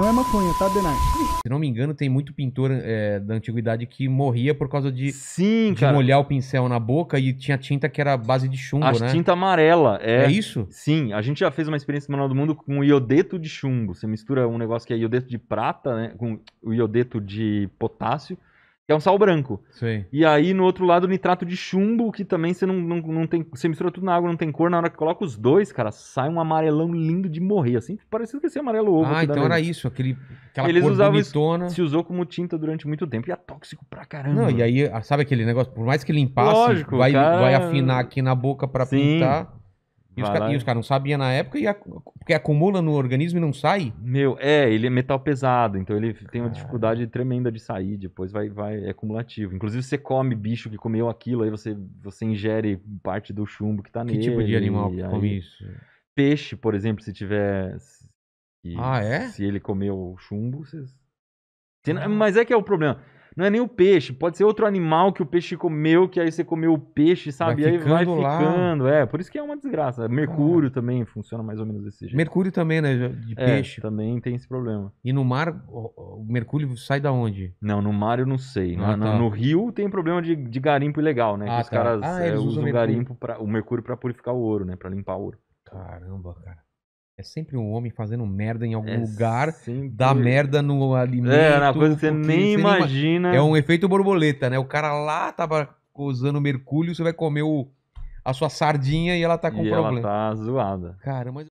Não é maconha, tá, Denar? Se não me engano, tem muito pintor é, da antiguidade que morria por causa de, Sim, de cara. molhar o pincel na boca e tinha tinta que era base de chumbo, a né? tinta amarela. É... é isso? Sim, a gente já fez uma experiência no Manual do Mundo com iodeto de chumbo. Você mistura um negócio que é iodeto de prata né, com o iodeto de potássio que é um sal branco. Sim. E aí, no outro lado, nitrato de chumbo, que também você não, não, não tem. Você mistura tudo na água, não tem cor. Na hora que coloca os dois, cara, sai um amarelão lindo de morrer, assim, parecido que esse amarelo ovo. Ah, então era isso, aquele, aquela Eles cor usavam bonitona. Isso, se usou como tinta durante muito tempo e é tóxico pra caramba. Não, e aí, ah, sabe aquele negócio? Por mais que limpasse, Lógico, vai, cara... vai afinar aqui na boca para pintar. E os, e os caras não sabiam na época, e a... porque acumula no organismo e não sai? Meu, é, ele é metal pesado, então ele tem uma dificuldade tremenda de sair, depois vai, vai, é acumulativo. Inclusive, você come bicho que comeu aquilo, aí você, você ingere parte do chumbo que tá que nele. Que tipo de animal que come isso? Peixe, por exemplo, se tiver. Se, ah, é? Se ele comeu chumbo, você... Mas é que é o problema. Não é nem o peixe, pode ser outro animal que o peixe comeu, que aí você comeu o peixe, sabe? Vai e aí vai lá. ficando. É, por isso que é uma desgraça. Mercúrio ah. também funciona mais ou menos desse jeito. Mercúrio também, né? De é, peixe. É, também tem esse problema. E no mar, o mercúrio sai da onde? Não, no mar eu não sei. Ah, no, tá. no, rio tem problema de, de garimpo ilegal, né? Ah, os tá. caras ah, é, usam, usam o garimpo, pra, o mercúrio para purificar o ouro, né? Para limpar o ouro. Caramba, cara. É sempre um homem fazendo merda em algum é lugar, sempre... dá merda no alimento. É, na coisa que você nem você imagina. É um efeito borboleta, né? O cara lá tava usando mercúrio, você vai comer o, a sua sardinha e ela tá com e problema. Ela tá zoada. Cara, mas.